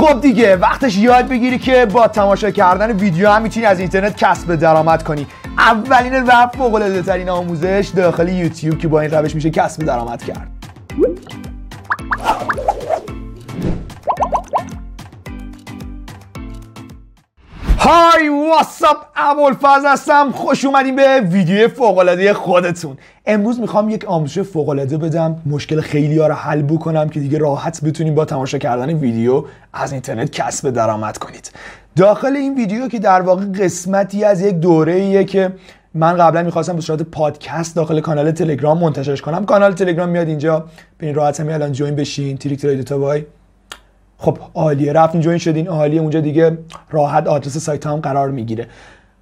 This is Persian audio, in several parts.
خب دیگه وقتش یاد بگیری که با تماشا کردن ویدیو هم میتونی از اینترنت کسب درآمد کنی اولین و فوق ترین آموزش داخل یوتیوب که با این روش میشه کسب درآمد کرد های واتساپ ابوالفضل هستم خوش اومدیم به ویدیو فوق العاده خودتون امروز میخوام یک آموزش فوق العاده بدم مشکل خیلی ها رو حل بکنم که دیگه راحت بتونید با تماشا کردن ویدیو از اینترنت کسب درآمد کنید داخل این ویدیو که در واقع قسمتی از یک دوره ایه که من قبلا میخواستم به صورت پادکست داخل کانال تلگرام منتشرش کنم کانال تلگرام میاد اینجا به راحت همین الان جوین بشین تریک خب عالیه اینجا جوین شدین عالیه اونجا دیگه راحت آدرس سایت هم قرار میگیره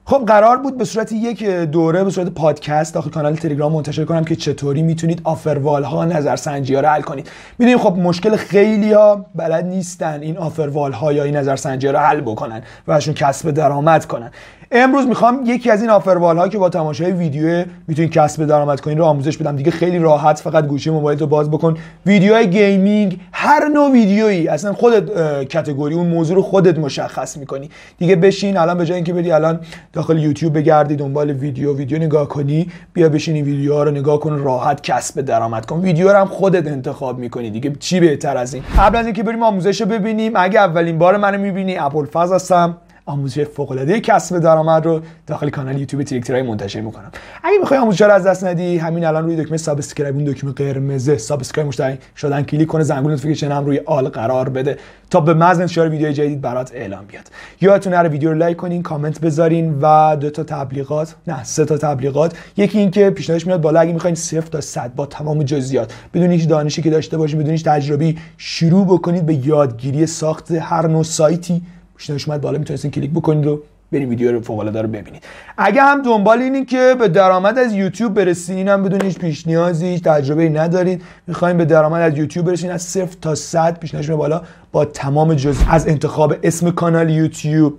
خب قرار بود به صورت یک دوره به صورت پادکست داخل کانال تلگرام منتشر کنم که چطوری میتونید آفروال ها نظر سنجی ها رو حل کنید میدونیم خب مشکل خیلی ها بلد نیستن این آفروال ها یا این نظر سنجی ها رو حل بکنن و ازشون کسب درآمد کنن امروز میخوام یکی از این آفروال ها که با تماشای ویدیو میتونید کسب درآمد کنید رو آموزش بدم دیگه خیلی راحت فقط گوشی موبایل رو باز بکن های گیمینگ هر نوع ویدیویی اصلا خودت کتگوری اون موضوع رو خودت مشخص میکنی دیگه بشین الان به جای اینکه بری الان داخل یوتیوب بگردی دنبال ویدیو ویدیو نگاه کنی بیا بشین این ها رو نگاه کن راحت کسب درآمد کن ویدیو هم خودت انتخاب میکنی دیگه چی بهتر از این قبل از اینکه بریم آموزش ببینیم اگه اولین بار منو میبینی فاز هستم آموزش فوق العاده کسب درآمد رو داخل کانال یوتیوب تریکترای منتشر میکنم اگه میخوای آموزش رو از دست ندی همین الان روی دکمه سابسکرایب اون دکمه قرمز سابسکرایب مشترک شدن کلیک کنه زنگوله نوتیفیکیشن هم روی آل قرار بده تا به مزن انتشار ویدیو جدید برات اعلام بیاد یادتون نره ویدیو رو لایک کنین کامنت بذارین و دو تا تبلیغات نه سه تا تبلیغات یکی اینکه پیشنهادش میاد بالا اگه میخواین صفر تا 100 با تمام جزئیات بدون هیچ دانشی که داشته باشین بدون هیچ تجربی شروع بکنید به یادگیری ساخت هر نوع سایتی پیشنهادش اومد بالا میتونستین کلیک بکنید و بریم ویدیو رو فوق رو ببینید اگه هم دنبال اینین که به درآمد از یوتیوب برسین اینم بدون هیچ پیش نیازی هیچ تجربه ای ندارید میخوایم به درآمد از یوتیوب برسین از صفر تا صد پیشنهاد بالا با تمام جز از انتخاب اسم کانال یوتیوب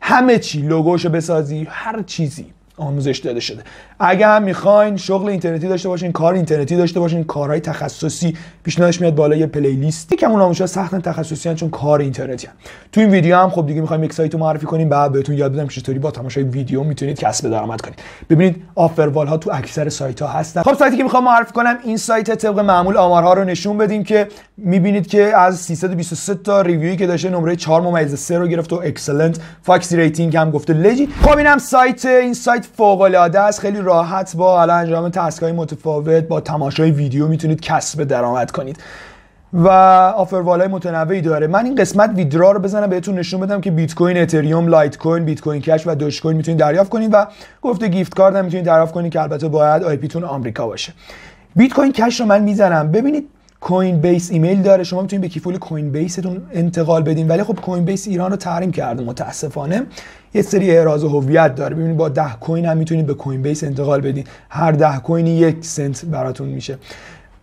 همه چی لوگوشو بسازی هر چیزی آموزش داده شده اگه هم میخواین شغل اینترنتی داشته باشین کار اینترنتی داشته باشین کارهای تخصصی پیشنهادش میاد بالای یه پلی لیست یکم اون آموزش سخت تخصصی هن چون کار اینترنتی هن. تو این ویدیو هم خب دیگه میخوایم یک سایت رو معرفی کنیم بعد بهتون یاد بدم چطوری با تماشای ویدیو میتونید کسب درآمد کنید ببینید آفر وال ها تو اکثر سایت ها هستن خب سایتی که میخوام معرفی کنم این سایت طبق معمول آمارها رو نشون بدیم که میبینید که از 323 تا ریوی که داشته نمره 4.3 رو گرفت و اکسلنت فاکسی ریتینگ هم گفته لجی خب اینم سایت این سایت فوق است خیلی راحت با الان انجام های متفاوت با تماشای ویدیو میتونید کسب درآمد کنید و آفروالای متنوعی داره من این قسمت ویدرا رو بزنم بهتون نشون بدم که بیت کوین اتریوم لایت کوین بیت کوین کش و دوج کوین میتونید دریافت کنید و گفته گیفت کارت هم میتونید دریافت کنید که البته باید آی تون آمریکا باشه بیت کوین کش رو من میزنم ببینید کوین بیس ایمیل داره شما میتونید به کیفول کوین بیستون انتقال بدین ولی خب کوین بیس ایران رو تحریم کرده متاسفانه یه سری اعراض هویت داره ببینید با 10 کوین هم میتونید به کوین بیس انتقال بدین هر ده کوین یک سنت براتون میشه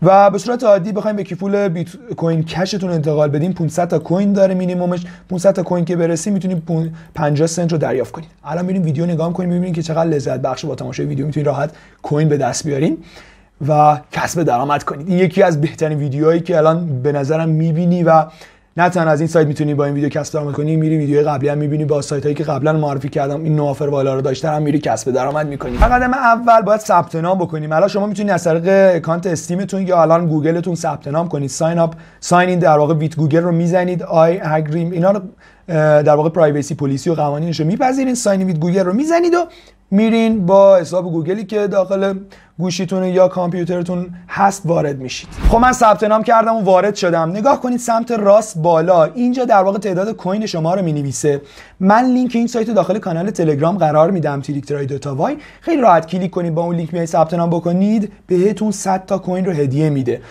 و به صورت عادی بخوایم به کیفول بیت کوین کشتون انتقال بدیم 500 تا کوین داره مینیممش 500 تا کوین که برسی میتونید 50 سنت رو دریافت کنید الان میریم ویدیو نگاه کنیم ببینیم که چقدر لذت بخش با تماشای ویدیو میتونید راحت کوین به دست بیارین و کسب درآمد کنید این یکی از بهترین ویدیوهایی که الان به نظرم میبینی و نه تنها از این سایت میتونی با این ویدیو کسب درآمد کنی میری ویدیو قبلی هم میبینی با سایت هایی که قبلا معرفی کردم این نوافر بالا رو داشتن هم میری کسب درآمد میکنی فقط قدم اول باید ثبت نام بکنیم الان شما میتونید از طریق اکانت استیمتون یا الان گوگلتون ثبت نام کنید ساین اپ ساین این در واقع ویت گوگل رو میزنید آی اگریم اینا رو در واقع پرایوسی پلیسی و قوانینش رو میپذیرین ساین وید گوگل رو میزنید و میرین با حساب گوگلی که داخل گوشیتون یا کامپیوترتون هست وارد میشید خب من ثبت نام کردم و وارد شدم نگاه کنید سمت راست بالا اینجا در واقع تعداد کوین شما رو مینویسه من لینک این سایت داخل کانال تلگرام قرار میدم تریک دوتا وای خیلی راحت کلیک کنید با اون لینک میای ثبت نام بکنید بهتون 100 تا کوین رو هدیه میده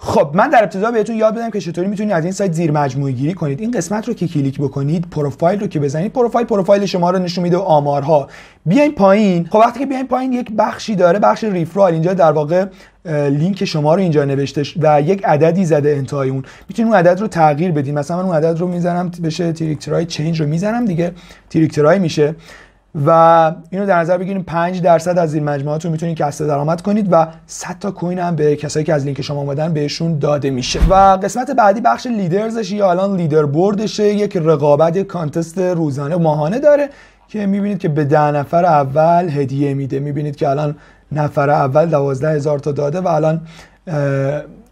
خب من در ابتدا بهتون یاد بدم که چطوری میتونید از این سایت زیر مجموعه گیری کنید این قسمت رو که کلیک بکنید پروفایل رو که بزنید پروفایل پروفایل شما رو نشون میده و آمارها بیاین پایین خب وقتی که بیاین پایین یک بخشی داره بخش ریفرال اینجا در واقع لینک شما رو اینجا نوشته و یک عددی زده انتهای اون میتونید اون عدد رو تغییر بدین مثلا من اون عدد رو میزنم بشه تریکترای چینج رو میزنم دیگه تریکترای میشه و اینو در نظر بگیریم 5 درصد از این مجموعات رو میتونید کسب درآمد کنید و 100 تا کوین هم به کسایی که از لینک شما اومدن بهشون داده میشه و قسمت بعدی بخش لیدرزش یا الان لیدر بوردشه یک رقابت یک کانتست روزانه ماهانه داره که میبینید که به ده نفر اول هدیه میده میبینید که الان نفر اول 12000 هزار تا داده و الان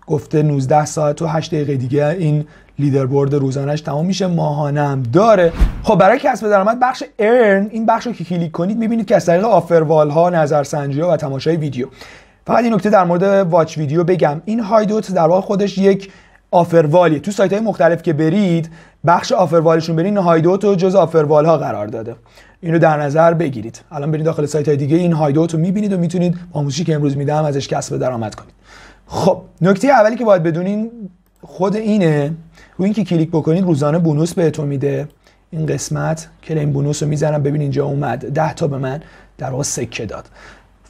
گفته 19 ساعت و 8 دقیقه دیگه این لیدربرد روزانش تمام میشه ماهانه هم داره خب برای کسب درآمد بخش ارن این بخش رو که کلیک کنید میبینید که از طریق آفروال ها نظرسنجی ها و تماشای ویدیو فقط این نکته در مورد واچ ویدیو بگم این هایدوت در واقع خودش یک آفروالیه تو سایت های مختلف که برید بخش آفروالشون برین هایدوت رو جز آفروال ها قرار داده اینو در نظر بگیرید الان برید داخل سایت های دیگه این هایدوت رو میبینید و میتونید آموزشی که امروز میدم ازش کسب درآمد کنید خب نکته اولی که باید بدونین خود اینه رو اینکه کلیک بکنید روزانه بونوس بهتون میده این قسمت این بونوس رو میذارم ببین اینجا اومد 10 تا به من در واقع سکه داد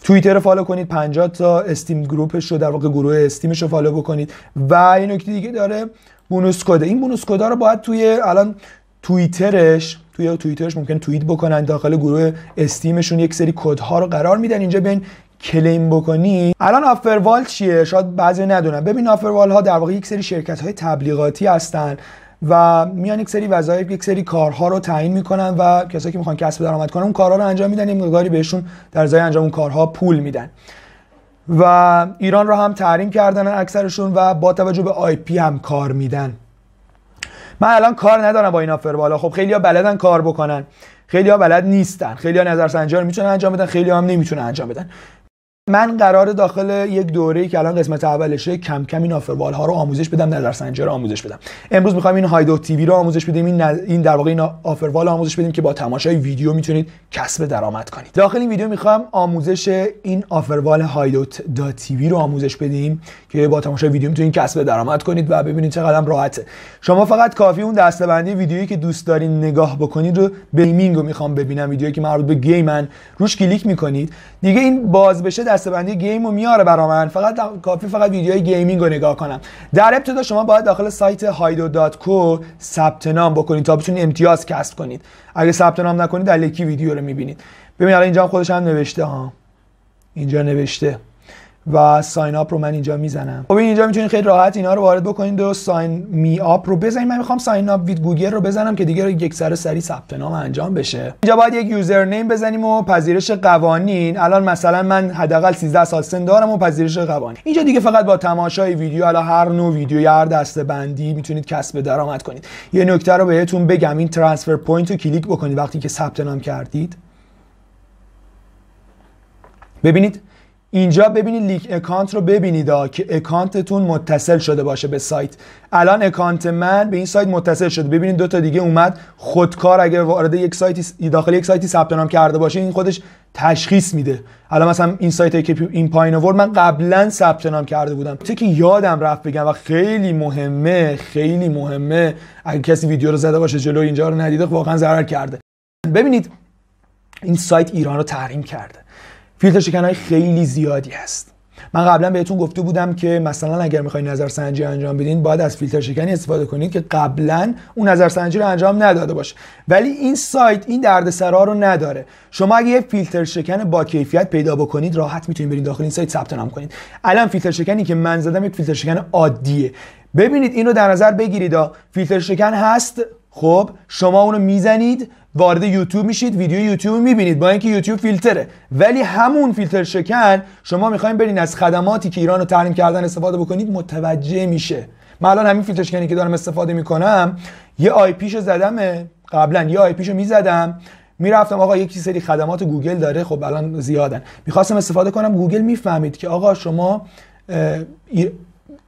توییتر رو فالو کنید 50 تا استیم گروپش رو در واقع گروه استیمش رو فالو بکنید و این نکته دیگه داره بونوس کد این بونوس کد رو باید توی الان توییترش توی توییترش ممکن توییت بکنن داخل گروه استیمشون یک سری کد ها رو قرار میدن اینجا بین کلیم بکنی الان آفروال چیه شاید بعضی ندونن ببین آفروال ها در واقع یک سری شرکت های تبلیغاتی هستن و میان یک سری وظایف یک سری کارها رو تعیین میکنن و کسایی که میخوان کسب درآمد کنن اون کارها رو انجام میدن این مقداری بهشون در ازای انجام اون کارها پول میدن و ایران رو هم تحریم کردن اکثرشون و با توجه به آی پی هم کار میدن من الان کار ندارم با این آفروالا خب ها بلدن کار بکنن ها بلد نیستن ها نظرسنجی رو میتونن انجام بدن ها هم نمیتونن انجام بدن من قرار داخل یک دوره که الان قسمت اولشه کم کم این آفروال ها رو آموزش بدم نظر سنجی رو آموزش بدم امروز میخوایم این هایدو تیوی رو آموزش بدیم این این در واقع این آفروال آموزش بدیم که با تماشای ویدیو میتونید کسب درآمد کنید داخل این ویدیو میخوام آموزش این آفروال هایدوت دا تیوی رو آموزش بدیم که با تماشای ویدیو میتونید کسب درآمد کنید و ببینید چقدر راحته شما فقط کافی اون دستبندی ویدیویی که دوست دارین نگاه بکنید رو گیمینگ رو میخوام ببینم ویدیویی که مربوط به گیمن روش کلیک میکنید دیگه این باز بشه دستبندی گیم رو میاره برا من فقط کافی فقط ویدیوهای گیمینگ رو نگاه کنم در ابتدا شما باید داخل سایت هایدو کو ثبت نام بکنید تا بتونید امتیاز کسب کنید اگه ثبت نام نکنید لکی ویدیو رو میبینید ببینید الان اینجا خودش هم نوشته ها اینجا نوشته و ساین اپ رو من اینجا میزنم خب اینجا میتونید خیلی راحت اینا رو وارد بکنید و ساین می اپ رو بزنید من میخوام ساین اپ وید گوگل رو بزنم که دیگه یک سر سری ثبت نام انجام بشه اینجا باید یک یوزر نیم بزنیم و پذیرش قوانین الان مثلا من حداقل 13 سال سن دارم و پذیرش قوانین اینجا دیگه فقط با تماشای ویدیو حالا هر نوع ویدیو یا هر دسته بندی میتونید کسب درآمد کنید یه نکته رو بهتون بگم این ترانسفر پوینت رو کلیک بکنید وقتی که ثبت نام کردید ببینید اینجا ببینید لیک اکانت رو ببینید ها که اکانتتون متصل شده باشه به سایت الان اکانت من به این سایت متصل شده ببینید دو تا دیگه اومد خودکار اگر وارد یک سایتی داخل یک سایتی ثبت نام کرده باشه این خودش تشخیص میده الان مثلا این سایت که این پایین آورد من قبلا ثبت نام کرده بودم تکی که یادم رفت بگم و خیلی مهمه خیلی مهمه اگه کسی ویدیو رو زده باشه جلو اینجا رو ندیده واقعا ضرر کرده ببینید این سایت ایران رو تحریم کرده فیلتر های خیلی زیادی هست من قبلا بهتون گفته بودم که مثلا اگر میخواین نظرسنجی انجام بدین باید از فیلتر شکنی استفاده کنید که قبلا اون نظرسنجی رو انجام نداده باشه ولی این سایت این دردسرها رو نداره شما اگه یه فیلتر شکن با کیفیت پیدا بکنید راحت میتونید برید داخل این سایت ثبت نام کنید الان فیلتر شکنی که من زدم یک فیلتر شکن عادیه ببینید اینو در نظر بگیرید فیلتر شکن هست خب شما اونو میزنید وارد یوتیوب میشید ویدیو یوتیوب میبینید با اینکه یوتیوب فیلتره ولی همون فیلتر شکن شما میخواین برین از خدماتی که ایران رو تحریم کردن استفاده بکنید متوجه میشه من الان همین فیلتر شکنی که دارم استفاده میکنم یه آی پیشو زدم قبلا یه آی پیشو میزدم میرفتم آقا یکی سری خدمات گوگل داره خب الان زیادن میخواستم استفاده کنم گوگل میفهمید که آقا شما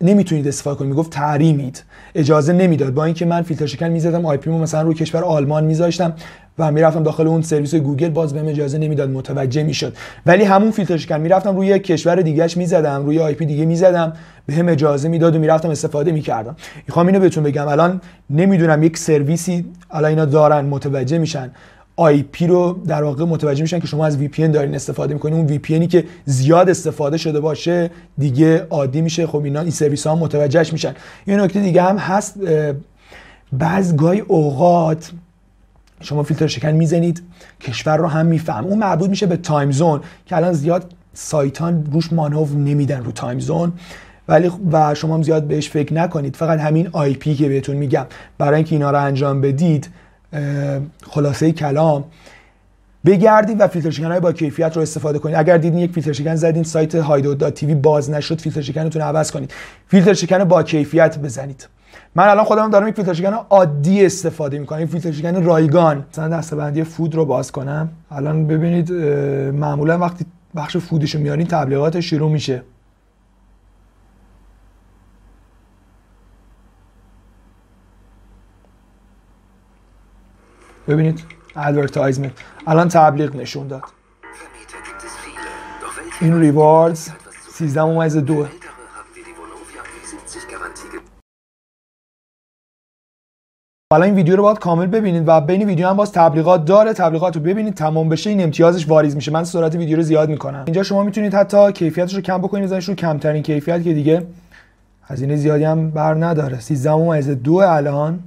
نمیتونید استفاده کنید میگفت تحریمید اجازه نمیداد با اینکه من فیلتر شکن میزدم آی پی مثلا روی کشور آلمان میذاشتم و میرفتم داخل اون سرویس گوگل باز بهم اجازه نمیداد متوجه میشد ولی همون فیلتر شکن میرفتم روی کشور دیگهش میزدم روی آی پی دیگه میزدم بهم اجازه میداد و میرفتم استفاده میکردم میخوام اینو بهتون بگم الان نمیدونم یک سرویسی الان اینا دارن متوجه میشن آی پی رو در واقع متوجه میشن که شما از وی پی دارین استفاده میکنین اون وی پی که زیاد استفاده شده باشه دیگه عادی میشه خب اینا این سرویس ها متوجهش میشن یه نکته دیگه هم هست بعض گاهی اوقات شما فیلتر شکن میزنید کشور رو هم میفهم اون مربوط میشه به تایم زون که الان زیاد سایتان روش مانو نمیدن رو تایم زون ولی خب، و شما هم زیاد بهش فکر نکنید فقط همین آی پی که بهتون میگم برای اینکه اینا رو انجام بدید خلاصه کلام بگردید و فیلتر شکن های با کیفیت رو استفاده کنید اگر دیدین یک فیلتر شکن زدین سایت هایدو تیوی باز نشد فیلتر شکنتون عوض کنید فیلتر شکن با کیفیت بزنید من الان خودم دارم یک فیلتر شکن عادی استفاده میکنم این فیلتر شکن رایگان مثلا دستبندی فود رو باز کنم الان ببینید معمولا وقتی بخش فودش رو میارین تبلیغات شروع میشه ببینید ادورتایزمنت الان تبلیغ نشون داد این ریواردز 13 ممیز دو حالا این ویدیو رو باید کامل ببینید و بین ویدیو هم باز تبلیغات داره تبلیغات رو ببینید تمام بشه این امتیازش واریز میشه من سرعت ویدیو رو زیاد میکنم اینجا شما میتونید حتی کیفیتش رو کم بکنید بزنید رو کمترین کیفیت که دیگه هزینه زیادی هم بر نداره 13 ممیز دو الان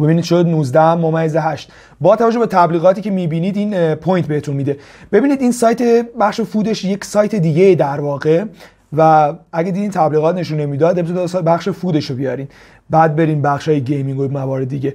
خب ببینید شد 19 ممیز 8 با توجه به تبلیغاتی که میبینید این پوینت بهتون میده ببینید این سایت بخش فودش یک سایت دیگه در واقع و اگه دیدین تبلیغات نشون نمیداد ابتدا بخش فودش رو بیارین بعد برین بخش های گیمینگ و موارد دیگه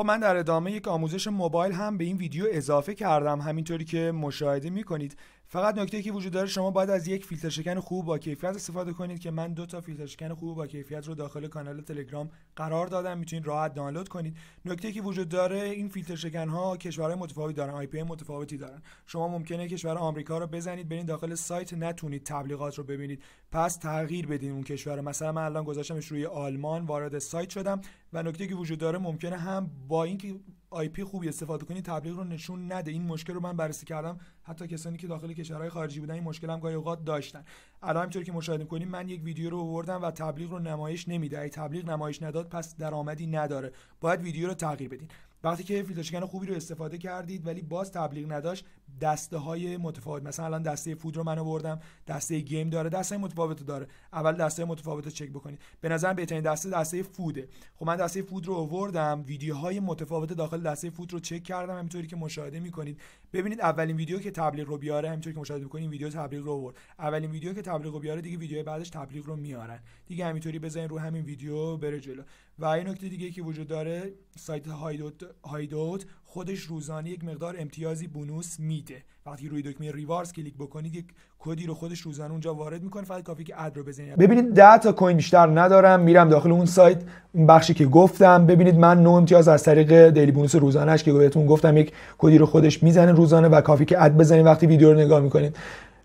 خب من در ادامه یک آموزش موبایل هم به این ویدیو اضافه کردم همینطوری که مشاهده کنید فقط نکته که وجود داره شما باید از یک فیلتر شکن خوب با کیفیت استفاده کنید که من دو تا فیلتر شکن خوب با کیفیت رو داخل کانال تلگرام قرار دادم میتونید راحت دانلود کنید نکته که وجود داره این فیلتر شکن ها کشورهای متفاوتی دارن آی پی متفاوتی دارن شما ممکنه کشور آمریکا رو بزنید برید داخل سایت نتونید تبلیغات رو ببینید پس تغییر بدین اون کشور مثلا من الان گذاشتمش روی آلمان وارد سایت شدم و نکته که وجود داره ممکنه هم با اینکه آی پی خوبی استفاده کنید تبلیغ رو نشون نده این مشکل رو من بررسی کردم حتی کسانی که داخل کشورهای خارجی بودن این مشکل هم گاهی اوقات داشتن الان همینطور که مشاهده کنیم من یک ویدیو رو آوردم و تبلیغ رو نمایش نمیده ای تبلیغ نمایش نداد پس درآمدی نداره باید ویدیو رو تغییر بدین وقتی که فیلترشکن خوبی رو استفاده کردید ولی باز تبلیغ نداشت دسته های متفاوت مثلا الان دسته فود رو من آوردم دسته گیم داره دسته متفاوت داره اول دسته متفاوت رو چک بکنید به نظر بهترین دسته دسته فوده خب من دسته فود رو آوردم ویدیوهای متفاوت داخل دسته فود رو چک کردم همینطوری که مشاهده میکنید ببینید اولین ویدیو که تبلیغ رو بیاره همینطوری که مشاهده میکنید ویدیو تبلیغ رو آورد اولین ویدیو که تبلیغ رو بیاره دیگه ویدیو بعدش تبلیغ رو میارن دیگه همینطوری بزنین رو همین ویدیو بره جلو و این نکته دیگه که وجود داره سایت هایدوت, هایدوت خودش روزانه یک مقدار امتیازی بونوس میده وقتی روی دکمه ریوارز کلیک بکنید یک کدی رو خودش روزانه اونجا وارد میکنه فقط کافی که اد رو بزنید ببینید 10 تا کوین بیشتر ندارم میرم داخل اون سایت اون بخشی که گفتم ببینید من 9 امتیاز از طریق دیلی بونوس روزانهش که بهتون گفتم یک کدی رو خودش میزنه روزانه و کافی که اد بزنید وقتی ویدیو رو نگاه میکنید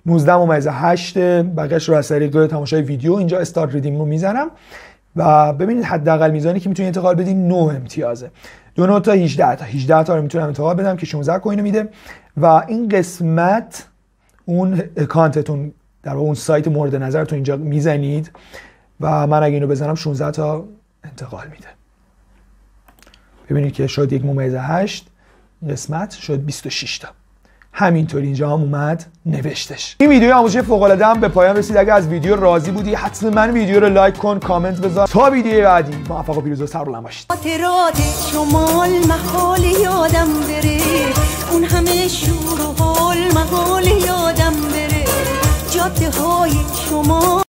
19 ممیز 8 بقیش رو از طریق تماشای ویدیو اینجا استارت ریدیم رو میزنم و ببینید حداقل میزانی که میتونید انتقال بدین 9 امتیازه دو نوت تا 18 تا 18 تا رو میتونم انتخاب بدم که 16 کوین میده و این قسمت اون اکانتتون در اون سایت مورد نظرتون اینجا میزنید و من اگه اینو بزنم 16 تا انتقال میده ببینید که شد یک ممیزه 8 قسمت شد 26 تا همینطور اینجا هم اومد نوشتش این ویدیو آموزش فوق العاده هم به پایان رسید اگر از ویدیو راضی بودی حتما من ویدیو رو لایک کن کامنت بذار تا ویدیو بعدی موفق و پیروز و سرور باشید خاطرات شمال محال یادم بره اون همه شور و حال یادم بره جاده های شما